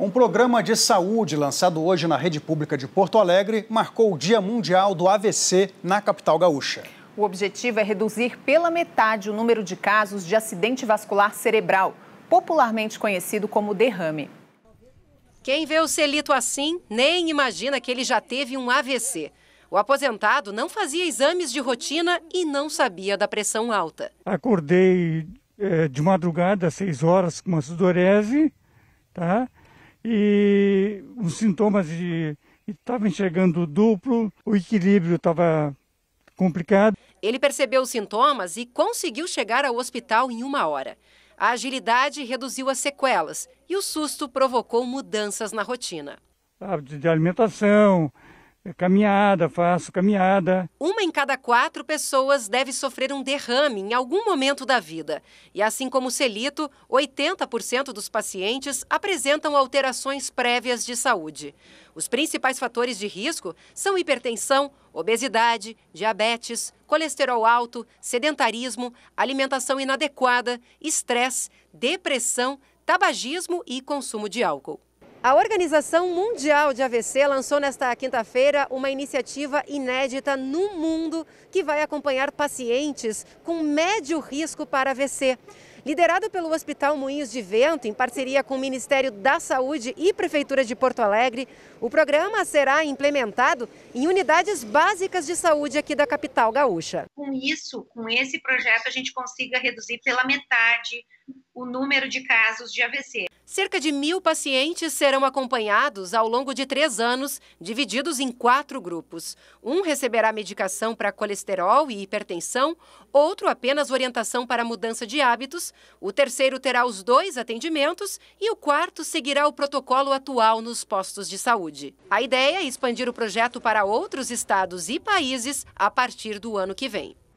Um programa de saúde lançado hoje na rede pública de Porto Alegre marcou o Dia Mundial do AVC na capital gaúcha. O objetivo é reduzir pela metade o número de casos de acidente vascular cerebral, popularmente conhecido como derrame. Quem vê o Celito assim nem imagina que ele já teve um AVC. O aposentado não fazia exames de rotina e não sabia da pressão alta. Acordei é, de madrugada, às 6 horas, com uma sudorese, tá? e os sintomas de estava enxergando duplo, o equilíbrio estava complicado. Ele percebeu os sintomas e conseguiu chegar ao hospital em uma hora. A agilidade reduziu as sequelas e o susto provocou mudanças na rotina. Ah, de alimentação, é caminhada, faço caminhada. Uma em cada quatro pessoas deve sofrer um derrame em algum momento da vida. E assim como o celito, 80% dos pacientes apresentam alterações prévias de saúde. Os principais fatores de risco são hipertensão, obesidade, diabetes, colesterol alto, sedentarismo, alimentação inadequada, estresse, depressão, tabagismo e consumo de álcool. A Organização Mundial de AVC lançou nesta quinta-feira uma iniciativa inédita no mundo que vai acompanhar pacientes com médio risco para AVC. Liderado pelo Hospital Moinhos de Vento, em parceria com o Ministério da Saúde e Prefeitura de Porto Alegre, o programa será implementado em unidades básicas de saúde aqui da capital gaúcha. Com isso, com esse projeto, a gente consiga reduzir pela metade o número de casos de AVC. Cerca de mil pacientes serão acompanhados ao longo de três anos, divididos em quatro grupos. Um receberá medicação para colesterol e hipertensão, outro apenas orientação para mudança de hábitos, o terceiro terá os dois atendimentos e o quarto seguirá o protocolo atual nos postos de saúde. A ideia é expandir o projeto para outros estados e países a partir do ano que vem.